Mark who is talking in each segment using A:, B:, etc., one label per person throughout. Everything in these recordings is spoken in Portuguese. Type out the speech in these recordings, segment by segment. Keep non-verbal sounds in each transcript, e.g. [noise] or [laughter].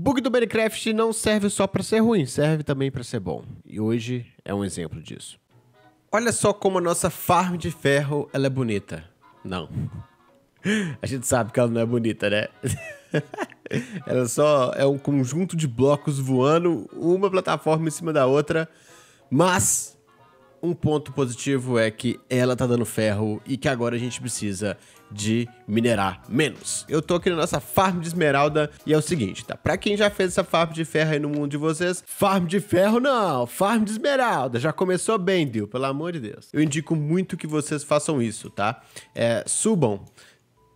A: Bug do Minecraft não serve só para ser ruim, serve também para ser bom. E hoje é um exemplo disso. Olha só como a nossa farm de ferro ela é bonita. Não. [laughs] A gente sabe que ela não é bonita, né? [laughs] ela só é um conjunto de blocos voando, uma plataforma em cima da outra. Mas um ponto positivo é que ela tá dando ferro e que agora a gente precisa de minerar menos. Eu tô aqui na nossa farm de esmeralda e é o seguinte, tá? Pra quem já fez essa farm de ferro aí no mundo de vocês, farm de ferro não, farm de esmeralda. Já começou bem, deu? pelo amor de Deus. Eu indico muito que vocês façam isso, tá? É, subam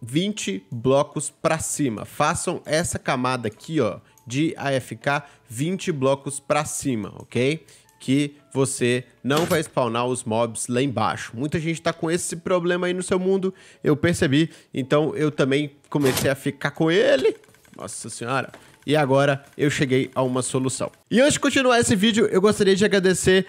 A: 20 blocos para cima. Façam essa camada aqui, ó, de AFK 20 blocos para cima, ok? que você não vai spawnar os mobs lá embaixo. Muita gente está com esse problema aí no seu mundo, eu percebi, então eu também comecei a ficar com ele. Nossa senhora, e agora eu cheguei a uma solução. E antes de continuar esse vídeo, eu gostaria de agradecer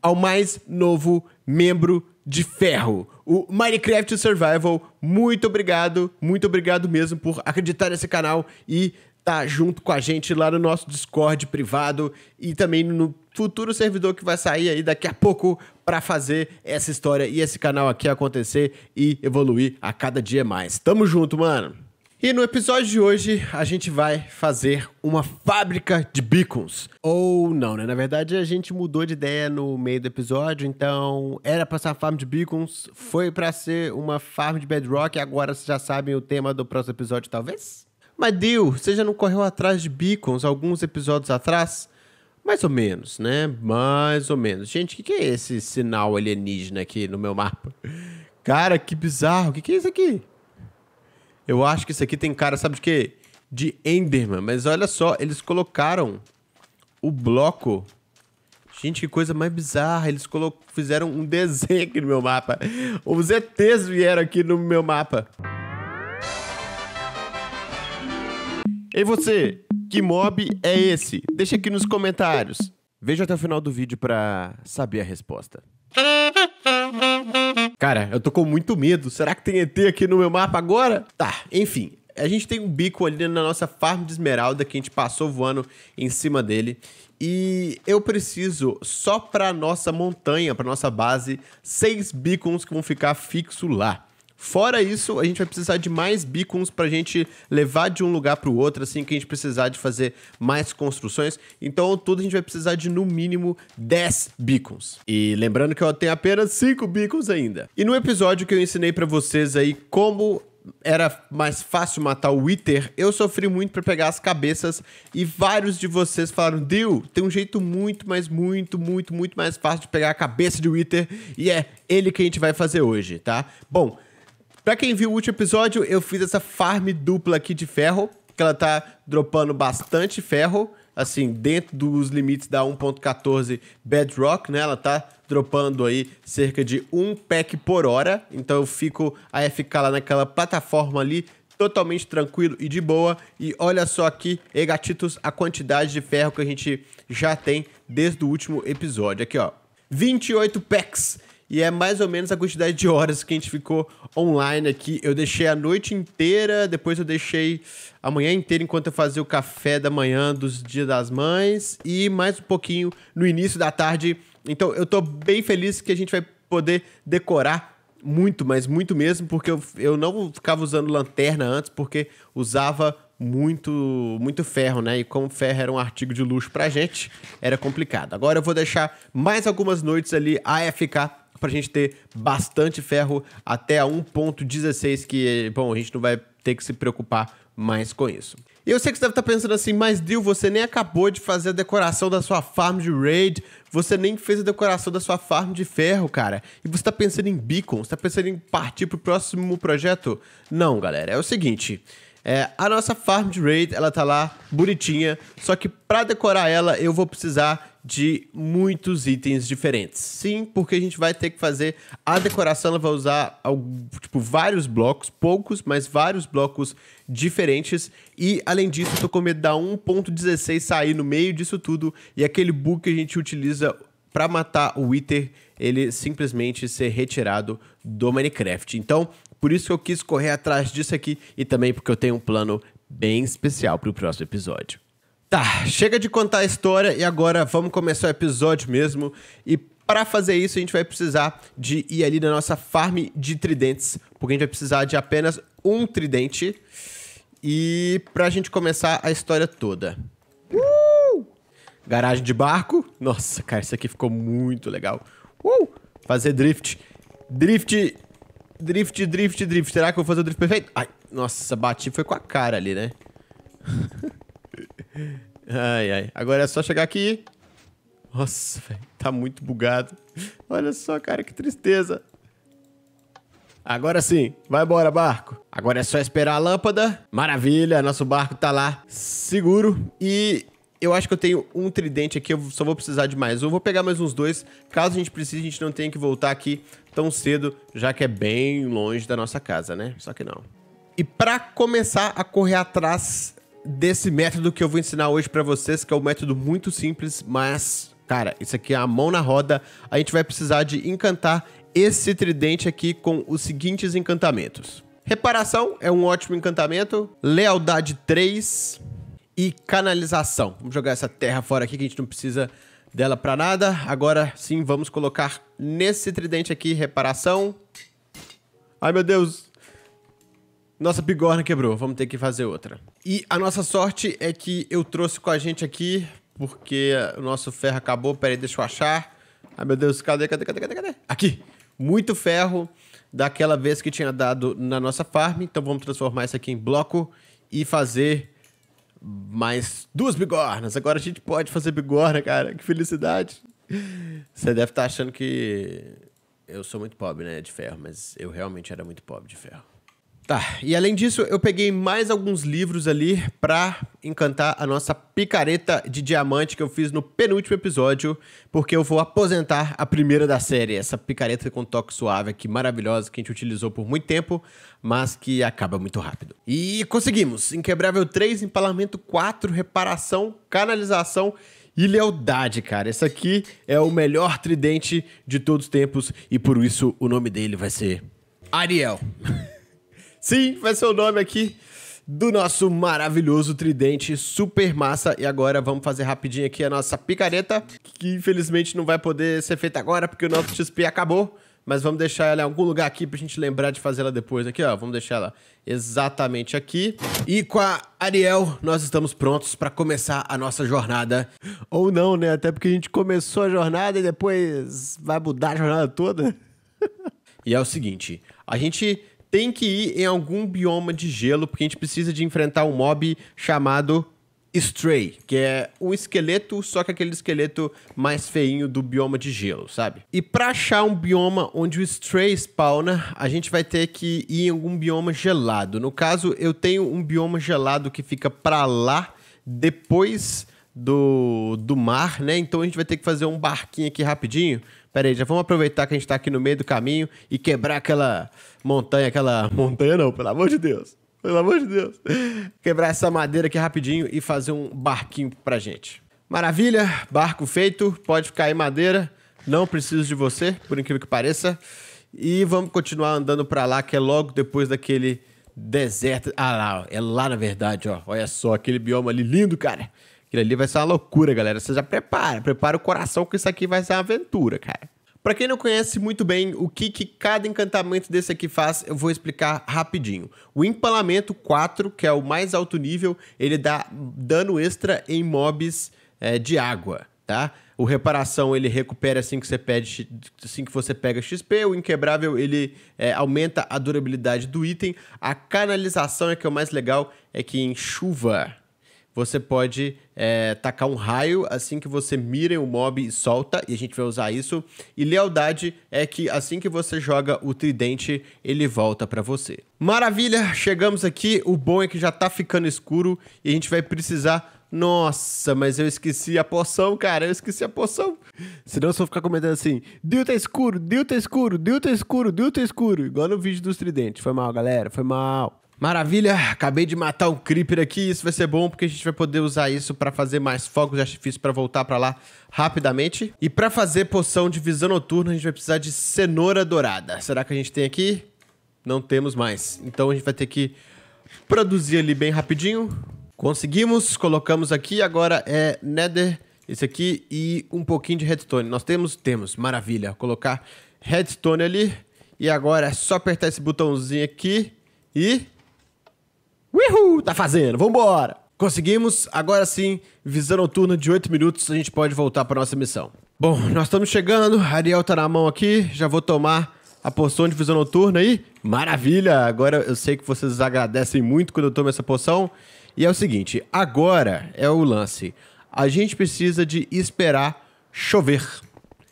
A: ao mais novo membro de ferro, o Minecraft Survival. Muito obrigado, muito obrigado mesmo por acreditar nesse canal e tá junto com a gente lá no nosso Discord privado e também no futuro servidor que vai sair aí daqui a pouco para fazer essa história e esse canal aqui acontecer e evoluir a cada dia mais. Tamo junto, mano. E no episódio de hoje a gente vai fazer uma fábrica de beacons. Ou não, né? Na verdade a gente mudou de ideia no meio do episódio, então era para ser uma farm de beacons, foi para ser uma farm de bedrock, agora vocês já sabem o tema do próximo episódio talvez? Mas Deus, você já não correu atrás de beacons alguns episódios atrás? Mais ou menos, né? Mais ou menos. Gente, o que, que, é esse sinal alienígena aqui no meu mapa? Cara, que bizarro. O que, que, é isso aqui? Eu acho que isso aqui tem cara, sabe de quê? De Enderman. Mas olha só, eles colocaram o bloco. Gente, que coisa mais bizarra. Eles fizeram um [laughs] desenho aqui no meu mapa. Os ETs vieram aqui no meu mapa. e você! Que mob é esse? Deixa aqui nos comentários. Veja até o final do vídeo para saber a resposta. Cara, eu tô com muito medo. Será que tem ET aqui no meu mapa agora? Tá, enfim. A gente tem um bico ali na nossa farm de esmeralda que a gente passou voando em cima dele. E eu preciso, só pra nossa montanha, pra nossa base, seis beacons que vão ficar fixo lá. Fora isso, a gente vai precisar de mais beacons para a gente levar de um lugar para o outro, assim que a gente precisar de fazer mais construções. Então, tudo a gente vai precisar de no mínimo 10 beacons. E lembrando que eu tenho apenas 5 beacons ainda. E no episódio que eu ensinei para vocês aí como era mais fácil matar o Wither, eu sofri muito para pegar as cabeças e vários de vocês falaram: Deu, tem um jeito muito, mas muito, muito, muito mais fácil de pegar a cabeça de Wither e é ele que a gente vai fazer hoje, tá? Bom, Pra quem viu o último episódio, eu fiz essa farm dupla aqui de ferro, que ela tá dropando bastante ferro, assim, dentro dos limites da 1.14 Bedrock, né? Ela tá dropando aí cerca de um pack por hora, então eu fico a FK lá naquela plataforma ali, totalmente tranquilo e de boa. E olha só aqui, e gatitos, a quantidade de ferro que a gente já tem desde o último episódio. Aqui, ó, 28 packs e é mais ou menos a quantidade de horas que a gente ficou online aqui. Eu deixei a noite inteira, depois eu deixei a manhã inteira enquanto eu fazia o café da manhã dos Dia das Mães e mais um pouquinho no início da tarde. Então eu tô bem feliz que a gente vai poder decorar muito, mas muito mesmo, porque eu, eu não ficava usando lanterna antes, porque usava muito muito ferro, né? E como ferro era um artigo de luxo pra gente, era complicado. Agora eu vou deixar mais algumas noites ali AFK para a gente ter bastante ferro até a 1.16, que, bom, a gente não vai ter que se preocupar mais com isso. E eu sei que você deve estar tá pensando assim, mas Dil, você nem acabou de fazer a decoração da sua farm de raid, você nem fez a decoração da sua farm de ferro, cara. E você está pensando em beacons, está pensando em partir para o próximo projeto? Não, galera, é o seguinte. É, a nossa farm de raid, ela tá lá bonitinha, só que para decorar ela eu vou precisar de muitos itens diferentes. Sim, porque a gente vai ter que fazer a decoração, ela vai usar tipo vários blocos, poucos, mas vários blocos diferentes. E além disso, eu tô com medo da 1.16 sair no meio disso tudo e aquele bug que a gente utiliza para matar o Wither, ele simplesmente ser retirado do Minecraft. Então, por isso que eu quis correr atrás disso aqui e também porque eu tenho um plano bem especial para o próximo episódio. Tá, chega de contar a história e agora vamos começar o episódio mesmo. E para fazer isso, a gente vai precisar de ir ali na nossa farm de tridentes, porque a gente vai precisar de apenas um tridente. E pra gente começar a história toda. Uh! Garagem de barco. Nossa, cara, isso aqui ficou muito legal. Uh! Fazer drift. Drift, drift, drift, drift. Será que eu vou fazer o drift perfeito? Ai, nossa, bati foi com a cara ali, né? [laughs] Ai, ai. Agora é só chegar aqui. Nossa, velho. Tá muito bugado. Olha só, cara, que tristeza. Agora sim. Vai embora, barco. Agora é só esperar a lâmpada. Maravilha, nosso barco tá lá seguro. E eu acho que eu tenho um tridente aqui, eu só vou precisar de mais um. Vou pegar mais uns dois, caso a gente precise, a gente não tenha que voltar aqui tão cedo, já que é bem longe da nossa casa, né? Só que não. E para começar a correr atrás desse método que eu vou ensinar hoje para vocês, que é um método muito simples, mas, cara, isso aqui é a mão na roda. A gente vai precisar de encantar esse tridente aqui com os seguintes encantamentos. Reparação é um ótimo encantamento, lealdade 3 e canalização. Vamos jogar essa terra fora aqui que a gente não precisa dela para nada. Agora sim, vamos colocar nesse tridente aqui reparação. Ai, meu Deus, nossa bigorna quebrou, vamos ter que fazer outra. E a nossa sorte é que eu trouxe com a gente aqui, porque o nosso ferro acabou. Peraí, deixa eu achar. Ai, meu Deus, cadê, cadê, cadê, cadê, cadê? Aqui! Muito ferro daquela vez que tinha dado na nossa farm. Então vamos transformar isso aqui em bloco e fazer mais duas bigornas. Agora a gente pode fazer bigorna, cara. Que felicidade. Você deve estar achando que eu sou muito pobre, né, de ferro, mas eu realmente era muito pobre de ferro. Tá, e além disso, eu peguei mais alguns livros ali para encantar a nossa picareta de diamante que eu fiz no penúltimo episódio, porque eu vou aposentar a primeira da série, essa picareta com toque suave aqui maravilhosa que a gente utilizou por muito tempo, mas que acaba muito rápido. E conseguimos! Inquebrável 3, Empalamento 4, Reparação, Canalização e lealdade, cara. Esse aqui é o melhor tridente de todos os tempos e por isso o nome dele vai ser Ariel. [laughs] Sim, vai ser o nome aqui do nosso maravilhoso tridente super massa. E agora vamos fazer rapidinho aqui a nossa picareta, que infelizmente não vai poder ser feita agora porque o nosso XP acabou. Mas vamos deixar ela em algum lugar aqui pra gente lembrar de fazer ela depois. Aqui, ó, vamos deixar ela exatamente aqui. E com a Ariel, nós estamos prontos para começar a nossa jornada. Ou não, né? Até porque a gente começou a jornada e depois vai mudar a jornada toda. [laughs] e é o seguinte, a gente tem que ir em algum bioma de gelo, porque a gente precisa de enfrentar um mob chamado Stray, que é um esqueleto, só que aquele esqueleto mais feinho do bioma de gelo, sabe? E para achar um bioma onde o Stray spawna, a gente vai ter que ir em algum bioma gelado. No caso, eu tenho um bioma gelado que fica para lá depois do, do mar, né? Então a gente vai ter que fazer um barquinho aqui rapidinho Pera aí, já vamos aproveitar que a gente tá aqui no meio do caminho e quebrar aquela montanha, aquela [laughs] montanha não, pelo amor de Deus. Pelo amor de Deus. Quebrar essa madeira aqui rapidinho e fazer um barquinho pra gente. Maravilha, barco feito, pode ficar aí madeira, não preciso de você, por incrível que pareça. E vamos continuar andando para lá, que é logo depois daquele deserto. Ah lá, é lá na verdade, ó. Olha só aquele bioma ali lindo, cara. Aquilo ali vai ser uma loucura, galera. Você já prepara, prepara o coração que isso aqui vai ser uma aventura, cara. Para quem não conhece muito bem o que, que, cada encantamento desse aqui faz, eu vou explicar rapidinho. O empalamento 4, que é o mais alto nível, ele dá dano extra em mobs é, de água, tá? O reparação ele recupera assim que você pede, assim que você pega XP. O inquebrável ele é, aumenta a durabilidade do item. A canalização é que é o mais legal, é que em chuva você pode é, tacar um raio assim que você mira o um mob e solta, e a gente vai usar isso. E lealdade é que assim que você joga o tridente, ele volta para você. Maravilha, chegamos aqui. O bom é que já tá ficando escuro e a gente vai precisar nossa, mas eu esqueci a poção, cara. Eu esqueci a poção. Senão eu só ficar comentando assim: Dil tá escuro, Dil tá escuro, Dil tá escuro, Dil tá escuro. Igual no vídeo dos tridentes. Foi mal, galera. Foi mal. Maravilha, acabei de matar um creeper aqui, isso vai ser bom porque a gente vai poder usar isso para fazer mais fogos de artifício para voltar para lá rapidamente. E para fazer poção de visão noturna, a gente vai precisar de cenoura dourada. Será que a gente tem aqui? Não temos mais. Então a gente vai ter que produzir ali bem rapidinho. Conseguimos, colocamos aqui, agora é nether, esse aqui e um pouquinho de redstone. Nós temos? Temos, maravilha. Colocar redstone ali e agora é só apertar esse botãozinho aqui e Uhul, tá fazendo, vambora! Conseguimos, agora sim, visão noturna de 8 minutos, a gente pode voltar para nossa missão. Bom, nós estamos chegando, Ariel tá na mão aqui, já vou tomar a poção de visão noturna aí. Maravilha! Agora eu sei que vocês agradecem muito quando eu tomo essa poção. E é o seguinte, agora é o lance. A gente precisa de esperar chover.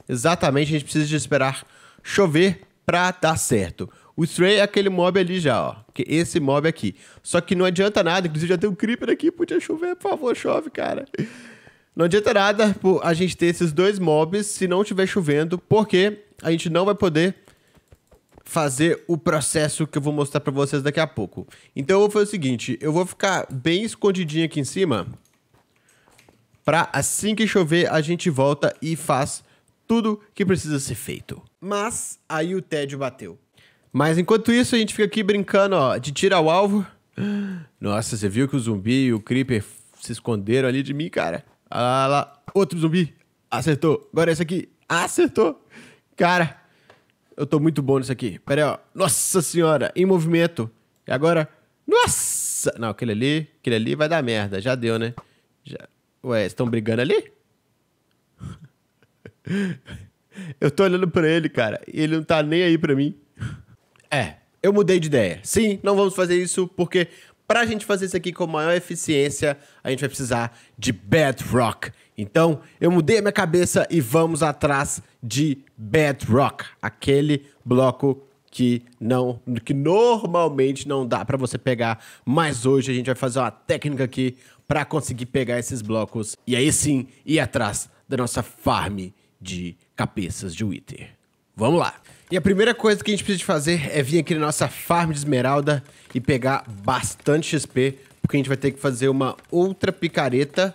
A: Exatamente, a gente precisa de esperar chover para dar certo. O Stray é aquele mob ali já, ó. esse mob aqui. Só que não adianta nada. Inclusive, já tem um Creeper aqui. Podia chover, por favor, chove, cara. Não adianta nada a gente ter esses dois mobs se não estiver chovendo, porque a gente não vai poder fazer o processo que eu vou mostrar para vocês daqui a pouco. Então eu vou fazer o seguinte, eu vou ficar bem escondidinho aqui em cima, para assim que chover a gente volta e faz tudo que precisa ser feito. Mas aí o tédio bateu. Mas enquanto isso, a gente fica aqui brincando, ó, de tirar o alvo. Nossa, você viu que o zumbi e o creeper se esconderam ali de mim, cara? Ah lá, outro zumbi. Acertou. Agora esse aqui. Acertou. Cara, eu tô muito bom nisso aqui. Pera aí, ó. Nossa senhora, em movimento. E agora. Nossa! Não, aquele ali, aquele ali vai dar merda. Já deu, né? Já... Ué, estão brigando ali? [laughs] eu tô olhando pra ele, cara, e ele não tá nem aí pra mim. É, eu mudei de ideia. Sim, não vamos fazer isso porque para a gente fazer isso aqui com maior eficiência, a gente vai precisar de Bedrock. Então, eu mudei a minha cabeça e vamos atrás de Bedrock, aquele bloco que não que normalmente não dá para você pegar, mas hoje a gente vai fazer uma técnica aqui para conseguir pegar esses blocos e aí sim ir atrás da nossa farm de cabeças de Wither. Vamos lá. E a primeira coisa que a gente precisa fazer é vir aqui na nossa farm de esmeralda e pegar bastante XP, porque a gente vai ter que fazer uma outra picareta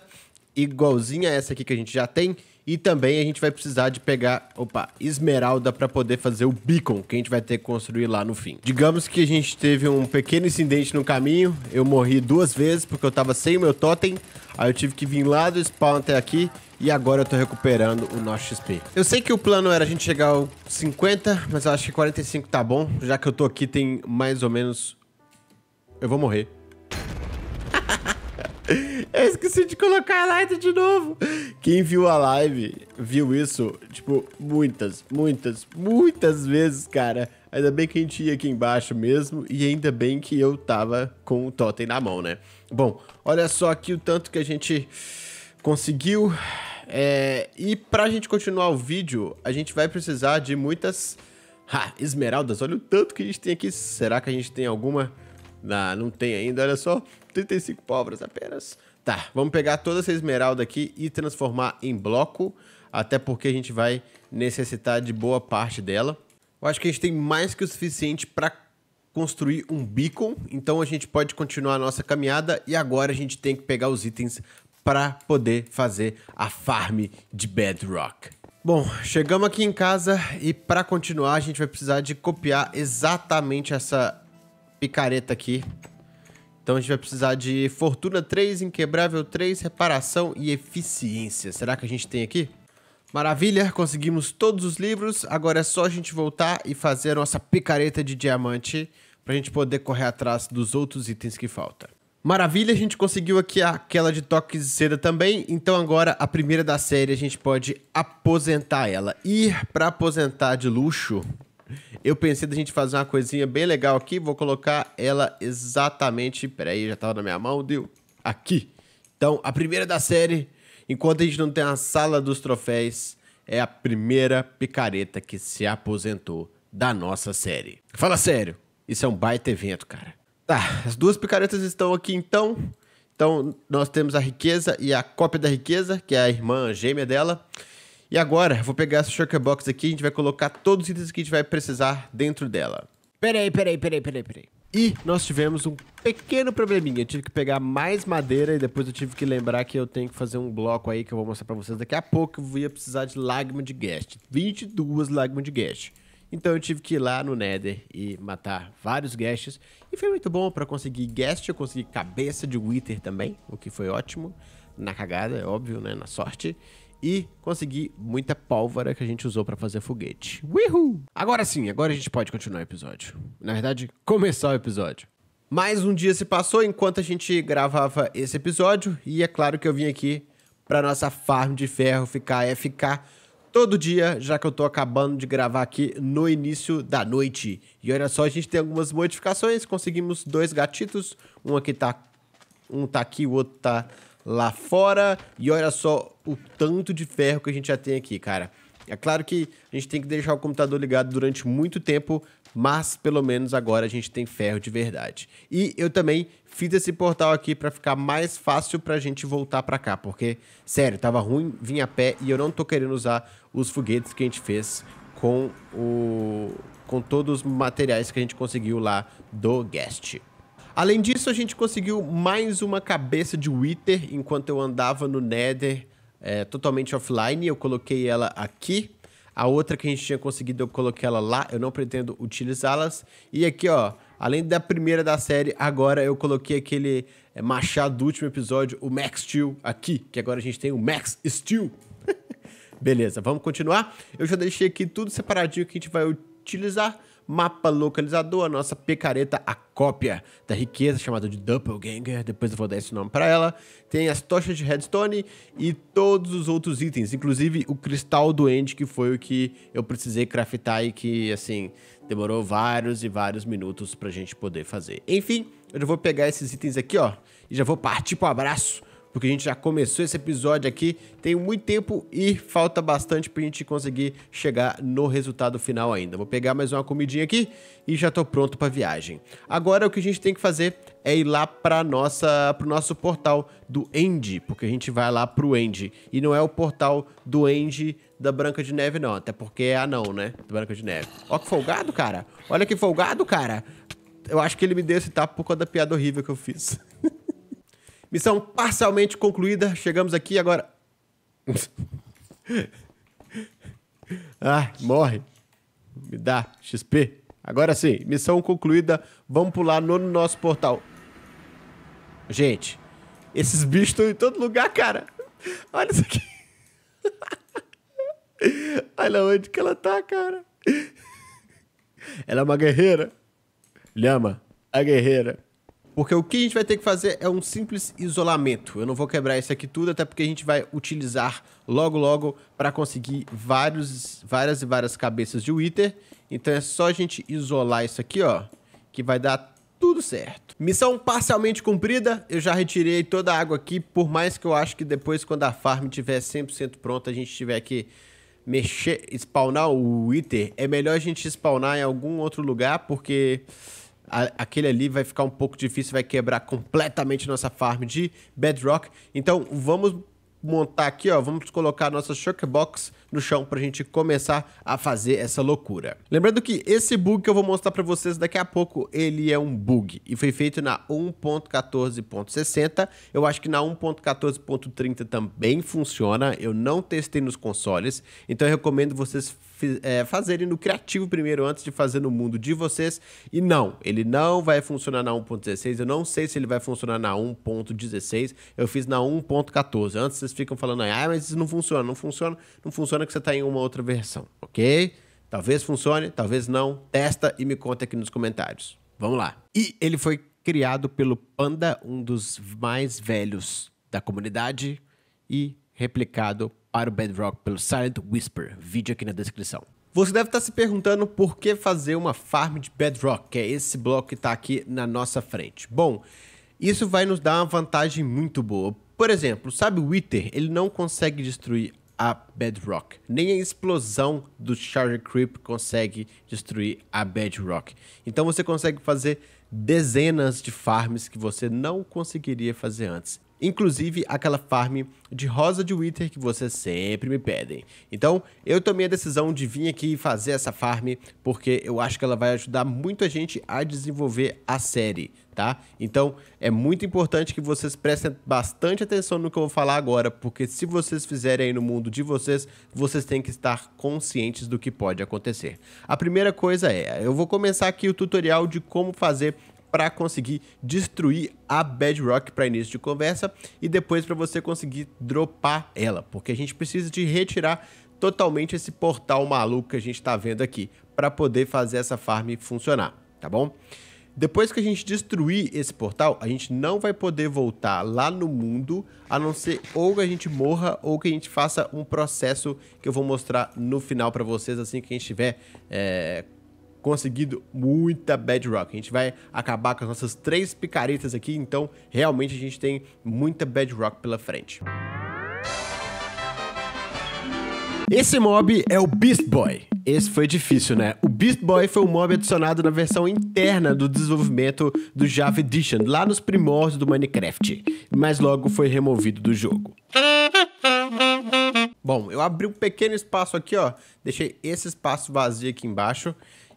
A: igualzinha a essa aqui que a gente já tem, e também a gente vai precisar de pegar, opa, esmeralda para poder fazer o beacon que a gente vai ter que construir lá no fim. Digamos que a gente teve um pequeno incidente no caminho, eu morri duas vezes porque eu tava sem o meu totem, aí eu tive que vir lá do spawn até aqui e agora eu tô recuperando o nosso XP. Eu sei que o plano era a gente chegar ao 50, mas eu acho que 45 tá bom, já que eu tô aqui tem mais ou menos... Eu vou morrer. Eu esqueci de colocar a live de novo. Quem viu a live viu isso, tipo, muitas, muitas, muitas vezes, cara. Ainda bem que a gente ia aqui embaixo mesmo e ainda bem que eu tava com o totem na mão, né? Bom, olha só aqui o tanto que a gente conseguiu. É, e pra gente continuar o vídeo, a gente vai precisar de muitas... Ha, esmeraldas, olha o tanto que a gente tem aqui. Será que a gente tem alguma não tem ainda, olha só, 35 pobres apenas. Tá, vamos pegar toda essa esmeralda aqui e transformar em bloco, até porque a gente vai necessitar de boa parte dela. Eu acho que a gente tem mais que o suficiente para construir um beacon, então a gente pode continuar a nossa caminhada e agora a gente tem que pegar os itens para poder fazer a farm de Bedrock. Bom, chegamos aqui em casa e para continuar a gente vai precisar de copiar exatamente essa picareta aqui. Então a gente vai precisar de fortuna 3, inquebrável 3, reparação e eficiência. Será que a gente tem aqui? Maravilha, conseguimos todos os livros. Agora é só a gente voltar e fazer a nossa picareta de diamante para a gente poder correr atrás dos outros itens que faltam. Maravilha, a gente conseguiu aqui aquela de toque de seda também. Então agora a primeira da série a gente pode aposentar ela. Ir para aposentar de luxo eu pensei da gente fazer uma coisinha bem legal aqui. Vou colocar ela exatamente. Peraí, já tava na minha mão, deu. Aqui. Então, a primeira da série, enquanto a gente não tem a sala dos troféus, é a primeira picareta que se aposentou da nossa série. Fala sério, isso é um baita evento, cara. Tá, as duas picaretas estão aqui então. Então, nós temos a riqueza e a cópia da riqueza, que é a irmã gêmea dela. E agora, vou pegar essa Shulker Box aqui, a gente vai colocar todos os itens que a gente vai precisar dentro dela. Peraí, peraí, peraí, peraí, peraí. E nós tivemos um pequeno probleminha. Eu tive que pegar mais madeira e depois eu tive que lembrar que eu tenho que fazer um bloco aí que eu vou mostrar pra vocês daqui a pouco. Eu ia precisar de lágrima de guest. 22 lágrimas de guest. Então eu tive que ir lá no Nether e matar vários guests. E foi muito bom para conseguir guest. Eu consegui cabeça de Wither também, o que foi ótimo. Na cagada, é óbvio, né? Na sorte e consegui muita pólvora que a gente usou para fazer foguete. Uhul! Agora sim, agora a gente pode continuar o episódio. Na verdade, começar o episódio. Mais um dia se passou enquanto a gente gravava esse episódio e é claro que eu vim aqui para nossa farm de ferro ficar é ficar todo dia, já que eu tô acabando de gravar aqui no início da noite. E olha só, a gente tem algumas modificações, conseguimos dois gatitos, um aqui tá um tá aqui, o outro tá lá fora. E olha só, o tanto de ferro que a gente já tem aqui, cara. É claro que a gente tem que deixar o computador ligado durante muito tempo, mas pelo menos agora a gente tem ferro de verdade. E eu também fiz esse portal aqui para ficar mais fácil para a gente voltar para cá, porque, sério, tava ruim, vim a pé e eu não tô querendo usar os foguetes que a gente fez com, o, com todos os materiais que a gente conseguiu lá do guest. Além disso, a gente conseguiu mais uma cabeça de Wither enquanto eu andava no Nether é, totalmente offline, eu coloquei ela aqui. A outra que a gente tinha conseguido, eu coloquei ela lá, eu não pretendo utilizá-las. E aqui, ó, além da primeira da série, agora eu coloquei aquele é, machado do último episódio, o Max Steel, aqui, que agora a gente tem o Max Steel. [laughs] Beleza, vamos continuar. Eu já deixei aqui tudo separadinho que a gente vai utilizar mapa localizador, a nossa picareta, a cópia da riqueza chamada de Doppelganger, depois eu vou dar esse nome para ela. Tem as tochas de redstone e todos os outros itens, inclusive o cristal doente, que foi o que eu precisei craftar e que, assim, demorou vários e vários minutos pra gente poder fazer. Enfim, eu já vou pegar esses itens aqui, ó, e já vou partir pro abraço porque a gente já começou esse episódio aqui, tem muito tempo e falta bastante para a gente conseguir chegar no resultado final ainda. Vou pegar mais uma comidinha aqui e já estou pronto para viagem. Agora o que a gente tem que fazer é ir lá para nossa pro nosso portal do End, porque a gente vai lá pro End e não é o portal do End da Branca de Neve não, até porque é anão, né? Branca de Neve. Ó que folgado, cara. Olha que folgado, cara. Eu acho que ele me deu esse tapa por causa da piada horrível que eu fiz. [laughs] Missão parcialmente concluída. Chegamos aqui agora. [laughs] ah, morre. Me dá XP. Agora sim, missão concluída. Vamos pular no nosso portal. Gente, esses bichos estão em todo lugar, cara. Olha isso aqui. [laughs] Olha onde que ela tá, cara. Ela é uma guerreira. Lhama, a guerreira. Porque o que a gente vai ter que fazer é um simples isolamento. Eu não vou quebrar isso aqui tudo, até porque a gente vai utilizar logo logo para conseguir vários, várias e várias cabeças de Wither. Então é só a gente isolar isso aqui, ó, que vai dar tudo certo. Missão parcialmente cumprida, eu já retirei toda a água aqui, por mais que eu acho que depois quando a farm estiver 100% pronta, a gente tiver que mexer, spawnar o Wither, é melhor a gente spawnar em algum outro lugar, porque a, aquele ali vai ficar um pouco difícil, vai quebrar completamente nossa farm de bedrock. Então vamos montar aqui, ó, vamos colocar nossa shulker box no chão para a gente começar a fazer essa loucura. Lembrando que esse bug que eu vou mostrar para vocês daqui a pouco, ele é um bug e foi feito na 1.14.60. Eu acho que na 1.14.30 também funciona. Eu não testei nos consoles, então eu recomendo vocês é, fazerem no criativo primeiro antes de fazer no mundo de vocês. E não, ele não vai funcionar na 1.16. Eu não sei se ele vai funcionar na 1.16. Eu fiz na 1.14. Antes vocês ficam falando, ah, mas isso não funciona, não funciona, não funciona funciona que você está em uma outra versão, ok? Talvez funcione, talvez não. Testa e me conta aqui nos comentários. Vamos lá. E ele foi criado pelo Panda, um dos mais velhos da comunidade, e replicado para o Bedrock pelo Silent Whisper. Vídeo aqui na descrição. Você deve estar tá se perguntando por que fazer uma farm de Bedrock, que é esse bloco que está aqui na nossa frente. Bom, isso vai nos dar uma vantagem muito boa. Por exemplo, sabe o Wither? Ele não consegue destruir a Bedrock. Nem a explosão do Charger Creep consegue destruir a Bedrock. Então você consegue fazer dezenas de farms que você não conseguiria fazer antes. Inclusive aquela farm de rosa de Wither que vocês sempre me pedem. Então eu tomei a decisão de vir aqui fazer essa farm porque eu acho que ela vai ajudar muito a gente a desenvolver a série tá? Então, é muito importante que vocês prestem bastante atenção no que eu vou falar agora, porque se vocês fizerem aí no mundo de vocês, vocês têm que estar conscientes do que pode acontecer. A primeira coisa é, eu vou começar aqui o tutorial de como fazer para conseguir destruir a Bedrock para início de conversa e depois para você conseguir dropar ela, porque a gente precisa de retirar totalmente esse portal maluco que a gente está vendo aqui para poder fazer essa farm funcionar, tá bom? Depois que a gente destruir esse portal, a gente não vai poder voltar lá no mundo, a não ser ou que a gente morra ou que a gente faça um processo que eu vou mostrar no final para vocês assim que a gente tiver é, conseguido muita bedrock. A gente vai acabar com as nossas três picaretas aqui, então realmente a gente tem muita bedrock pela frente. Música esse mob é o Beast Boy. Esse foi difícil, né? O Beast Boy foi um mob adicionado na versão interna do desenvolvimento do Java Edition, lá nos primórdios do Minecraft, mas logo foi removido do jogo. Bom, eu abri um pequeno espaço aqui, ó. Deixei esse espaço vazio aqui embaixo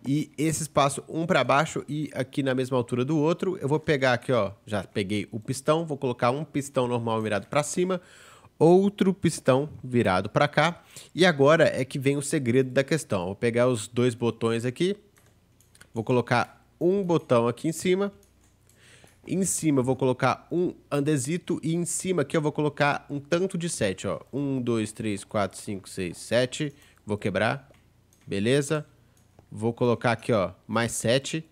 A: e esse espaço um para baixo e aqui na mesma altura do outro. Eu vou pegar aqui, ó, já peguei o pistão, vou colocar um pistão normal mirado para cima, outro pistão virado para cá. E agora é que vem o segredo da questão. Vou pegar os dois botões aqui, vou colocar um botão aqui em cima. Em cima eu vou colocar um andesito e em cima aqui eu vou colocar um tanto de 7, ó. 1, 2, 3, 4, 5, 6, 7. Vou quebrar, beleza? Vou colocar aqui, ó, mais 7.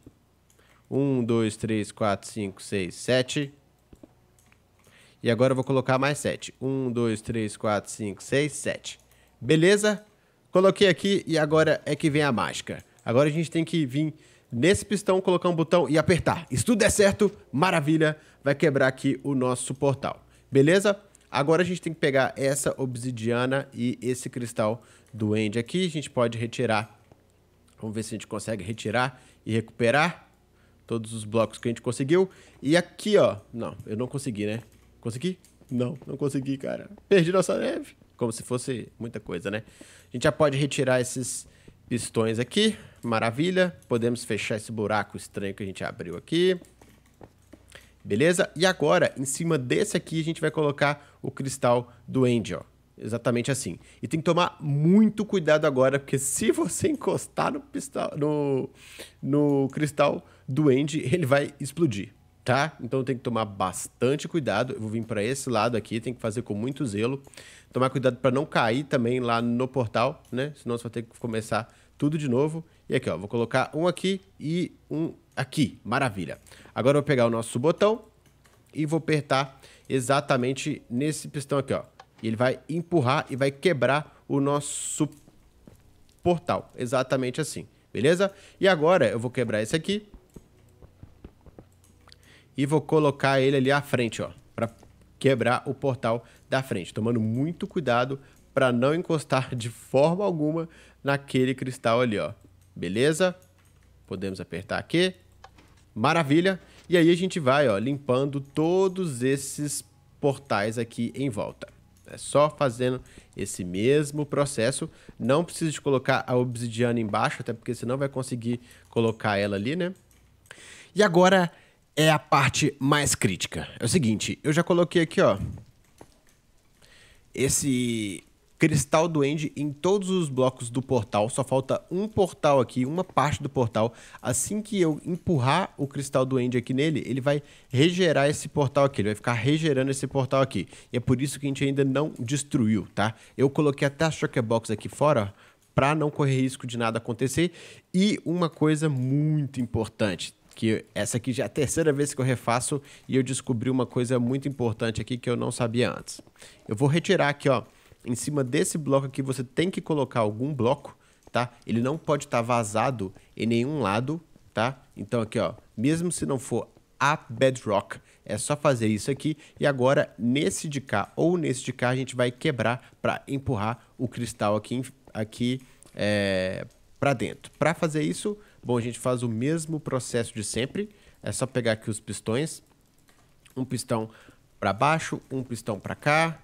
A: 1, 2, 3, 4, 5, 6, 7. E agora eu vou colocar mais 7. 1, 2, 3, 4, 5, 6, 7. Beleza? Coloquei aqui e agora é que vem a mágica. Agora a gente tem que vir nesse pistão, colocar um botão e apertar. se tudo der certo, maravilha, vai quebrar aqui o nosso portal. Beleza? Agora a gente tem que pegar essa obsidiana e esse cristal do End aqui. A gente pode retirar. Vamos ver se a gente consegue retirar e recuperar todos os blocos que a gente conseguiu. E aqui, ó. Não, eu não consegui, né? Consegui? Não, não consegui, cara. Perdi nossa neve. Como se fosse muita coisa, né? A gente já pode retirar esses pistões aqui. Maravilha. Podemos fechar esse buraco estranho que a gente abriu aqui. Beleza? E agora, em cima desse aqui, a gente vai colocar o cristal do Angel. Exatamente assim. E tem que tomar muito cuidado agora, porque se você encostar no, pistão, no, no cristal do End, ele vai explodir tá? Então tem que tomar bastante cuidado. Eu vou vir para esse lado aqui, tem que fazer com muito zelo. Tomar cuidado para não cair também lá no portal, né? Senão você vai ter que começar tudo de novo. E aqui, ó, vou colocar um aqui e um aqui. Maravilha. Agora eu vou pegar o nosso botão e vou apertar exatamente nesse pistão aqui, ó. E ele vai empurrar e vai quebrar o nosso portal, exatamente assim, beleza? E agora eu vou quebrar esse aqui e vou colocar ele ali à frente, ó, para quebrar o portal da frente, tomando muito cuidado para não encostar de forma alguma naquele cristal ali, ó. Beleza? Podemos apertar aqui. Maravilha! E aí a gente vai, ó, limpando todos esses portais aqui em volta. É só fazendo esse mesmo processo. Não precisa de colocar a obsidiana embaixo, até porque você não vai conseguir colocar ela ali, né? E agora é a parte mais crítica. É o seguinte, eu já coloquei aqui, ó, esse cristal do End em todos os blocos do portal. Só falta um portal aqui, uma parte do portal. Assim que eu empurrar o cristal End aqui nele, ele vai regerar esse portal aqui. Ele vai ficar regerando esse portal aqui. E é por isso que a gente ainda não destruiu, tá? Eu coloquei até a Shockbox aqui fora, para não correr risco de nada acontecer. E uma coisa muito importante, que essa aqui já é a terceira vez que eu refaço e eu descobri uma coisa muito importante aqui que eu não sabia antes. Eu vou retirar aqui, ó, em cima desse bloco aqui você tem que colocar algum bloco, tá? Ele não pode estar tá vazado em nenhum lado, tá? Então aqui, ó, mesmo se não for a Bedrock, é só fazer isso aqui e agora nesse de cá ou nesse de cá a gente vai quebrar para empurrar o cristal aqui aqui é, eh, para dentro. Para fazer isso Bom, a gente faz o mesmo processo de sempre. É só pegar aqui os pistões. Um pistão para baixo, um pistão para cá.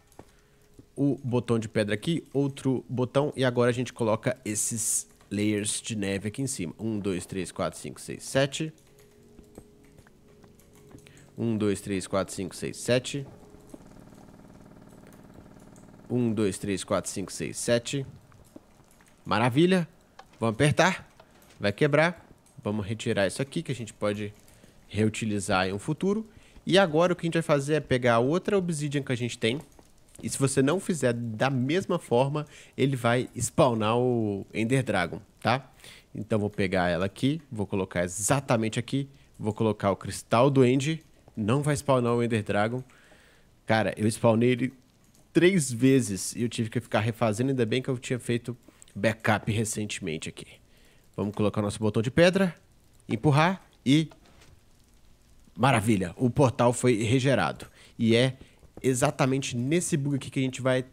A: O botão de pedra aqui, outro botão. E agora a gente coloca esses layers de neve aqui em cima. 1, 2, 3, 4, 5, 6, 7. 1, 2, 3, 4, 5, 6, 7. 1, 2, 3, 4, 5, 6, 7. Maravilha! Vamos apertar vai quebrar. Vamos retirar isso aqui que a gente pode reutilizar em um futuro. E agora o que a gente vai fazer é pegar outra obsidian que a gente tem. E se você não fizer da mesma forma, ele vai spawnar o Ender Dragon, tá? Então vou pegar ela aqui, vou colocar exatamente aqui. Vou colocar o Cristal do End. Não vai spawnar o Ender Dragon. Cara, eu spawnei ele três vezes e eu tive que ficar refazendo. Ainda bem que eu tinha feito backup recentemente aqui. Vamos colocar nosso botão de pedra, empurrar e... Maravilha, o portal foi regerado. E é exatamente nesse bug aqui que a gente vai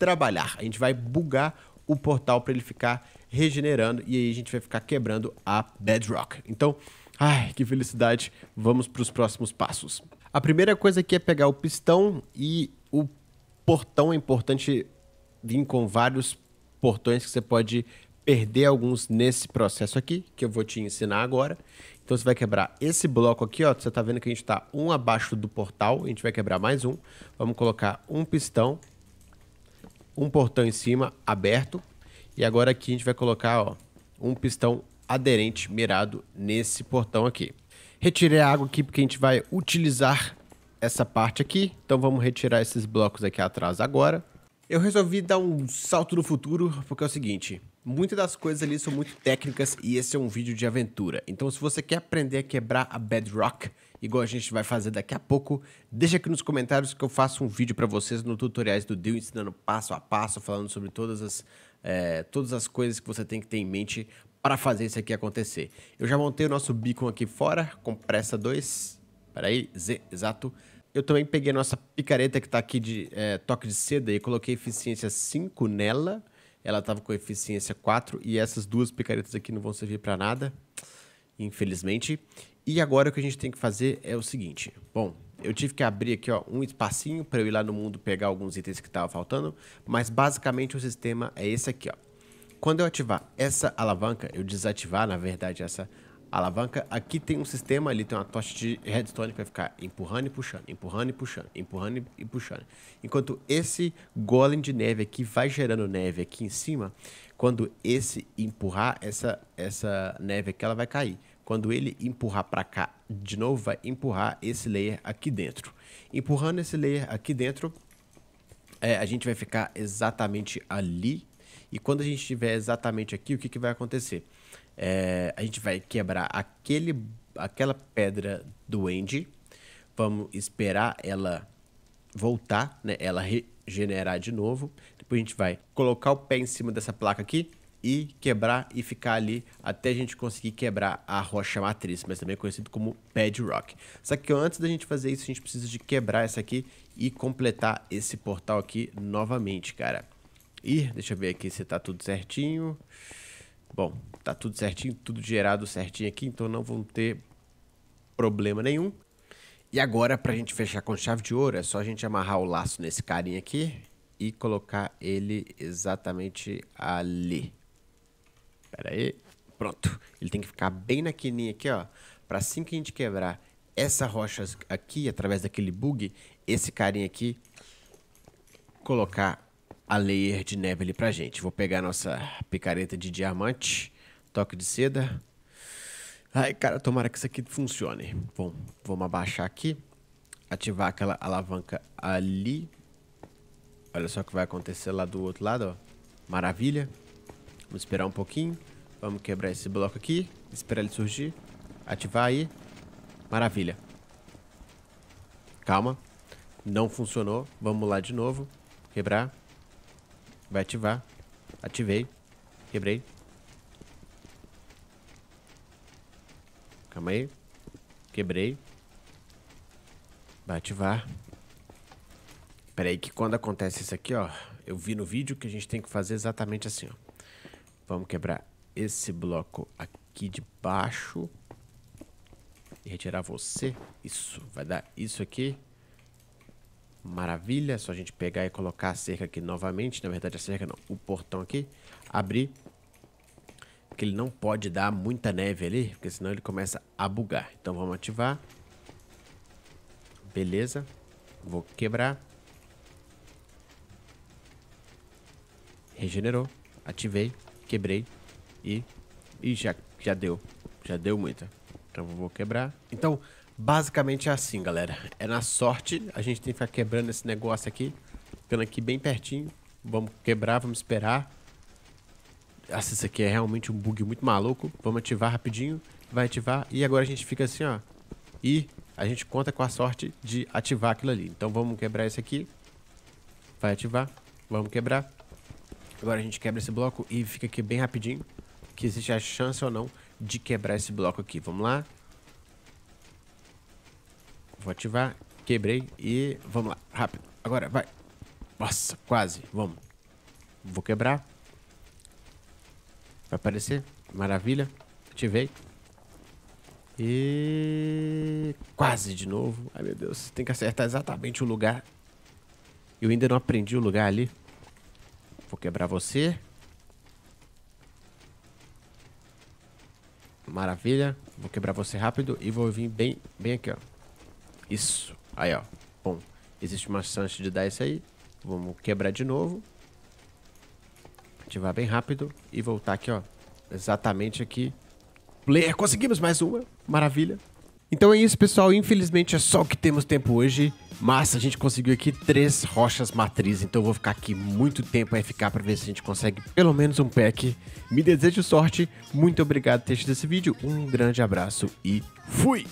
A: trabalhar. A gente vai bugar o portal para ele ficar regenerando e aí a gente vai ficar quebrando a Bedrock. Então, ai, que felicidade. Vamos para os próximos passos. A primeira coisa aqui é pegar o pistão e o portão. É importante vir com vários portões que você pode perder alguns nesse processo aqui, que eu vou te ensinar agora. Então você vai quebrar esse bloco aqui, ó. Você tá vendo que a gente tá um abaixo do portal. A gente vai quebrar mais um. Vamos colocar um pistão, um portão em cima, aberto. E agora aqui a gente vai colocar, ó, um pistão aderente mirado nesse portão aqui. Retirei a água aqui porque a gente vai utilizar essa parte aqui. Então vamos retirar esses blocos aqui atrás agora. Eu resolvi dar um salto no futuro porque é o seguinte, Muitas das coisas ali são muito técnicas e esse é um vídeo de aventura. Então, se você quer aprender a quebrar a bedrock, igual a gente vai fazer daqui a pouco, deixa aqui nos comentários que eu faço um vídeo para vocês no tutoriais do Deal, ensinando passo a passo, falando sobre todas as, é, todas as coisas que você tem que ter em mente para fazer isso aqui acontecer. Eu já montei o nosso beacon aqui fora, compressa 2, peraí, Z, exato. Eu também peguei a nossa picareta que está aqui de é, toque de seda e coloquei eficiência 5 nela. Ela estava com eficiência 4 e essas duas picaretas aqui não vão servir para nada, infelizmente. E agora o que a gente tem que fazer é o seguinte. Bom, eu tive que abrir aqui ó, um espacinho para eu ir lá no mundo pegar alguns itens que estavam faltando, mas basicamente o sistema é esse aqui. Ó. Quando eu ativar essa alavanca, eu desativar, na verdade, essa alavanca. Aqui tem um sistema, ali tem uma tocha de redstone que vai ficar empurrando e puxando, empurrando e puxando, empurrando e puxando. Enquanto esse golem de neve aqui vai gerando neve aqui em cima, quando esse empurrar, essa, essa neve aqui ela vai cair. Quando ele empurrar para cá de novo, vai empurrar esse layer aqui dentro. Empurrando esse layer aqui dentro, é, a gente vai ficar exatamente ali. E quando a gente estiver exatamente aqui, o que, que vai acontecer? É, a gente vai quebrar aquele, aquela pedra do Andy. Vamos esperar ela voltar, né? Ela regenerar de novo. Depois a gente vai colocar o pé em cima dessa placa aqui e quebrar e ficar ali até a gente conseguir quebrar a rocha matriz, mas também é conhecido como bedrock. Só que antes da gente fazer isso, a gente precisa de quebrar essa aqui e completar esse portal aqui novamente, cara. E deixa eu ver aqui se tá tudo certinho. Bom, tá tudo certinho, tudo gerado certinho aqui, então não vão ter problema nenhum. E agora, para a gente fechar com chave de ouro, é só a gente amarrar o laço nesse carinha aqui e colocar ele exatamente ali. Pera aí. Pronto. Ele tem que ficar bem na quininha aqui, ó. Para assim que a gente quebrar essa rocha aqui, através daquele bug, esse carinha aqui, colocar a layer de neve ali pra gente. Vou pegar nossa picareta de diamante, toque de seda. Ai, cara, tomara que isso aqui funcione. Bom, vamos abaixar aqui. Ativar aquela alavanca ali. Olha só o que vai acontecer lá do outro lado, ó. Maravilha. Vamos esperar um pouquinho. Vamos quebrar esse bloco aqui. Esperar ele surgir. Ativar aí. Maravilha. Calma. Não funcionou. Vamos lá de novo. Quebrar. Vai ativar. Ativei. Quebrei. Calma aí. Quebrei. Vai ativar. Pera aí que quando acontece isso aqui, ó. Eu vi no vídeo que a gente tem que fazer exatamente assim, ó. Vamos quebrar esse bloco aqui de baixo. E retirar você. Isso. Vai dar isso aqui. Maravilha, é só a gente pegar e colocar a cerca aqui novamente. Na verdade, a cerca não, o portão aqui. Abrir. Porque ele não pode dar muita neve ali, porque senão ele começa a bugar. Então vamos ativar. Beleza. Vou quebrar. Regenerou. Ativei. Quebrei. E... E já, já deu. Já deu muita. Então vou quebrar. Então, Basicamente é assim, galera. É na sorte. A gente tem que ficar quebrando esse negócio aqui. Ficando aqui bem pertinho. Vamos quebrar, vamos esperar. Nossa, isso aqui é realmente um bug muito maluco. Vamos ativar rapidinho. Vai ativar. E agora a gente fica assim, ó. E a gente conta com a sorte de ativar aquilo ali. Então vamos quebrar esse aqui. Vai ativar. Vamos quebrar. Agora a gente quebra esse bloco e fica aqui bem rapidinho. Que existe a chance ou não de quebrar esse bloco aqui. Vamos lá. Vou ativar. Quebrei e vamos lá. Rápido. Agora, vai. Nossa, quase. Vamos. Vou quebrar. Vai aparecer. Maravilha. Ativei. E... Quase de novo. Ai, meu Deus. Tem que acertar exatamente o lugar. Eu ainda não aprendi o lugar ali. Vou quebrar você. Maravilha. Vou quebrar você rápido e vou vir bem, bem aqui, ó. Isso. Aí, ó. Bom, existe uma chance de dar isso aí. Vamos quebrar de novo. Ativar bem rápido e voltar aqui, ó. Exatamente aqui. Player, conseguimos mais uma. Maravilha. Então é isso, pessoal. Infelizmente é só o que temos tempo hoje. Mas a gente conseguiu aqui três rochas matriz. Então eu vou ficar aqui muito tempo aí ficar para ver se a gente consegue pelo menos um pack. Me desejo sorte. Muito obrigado por ter assistido esse vídeo. Um grande abraço e fui!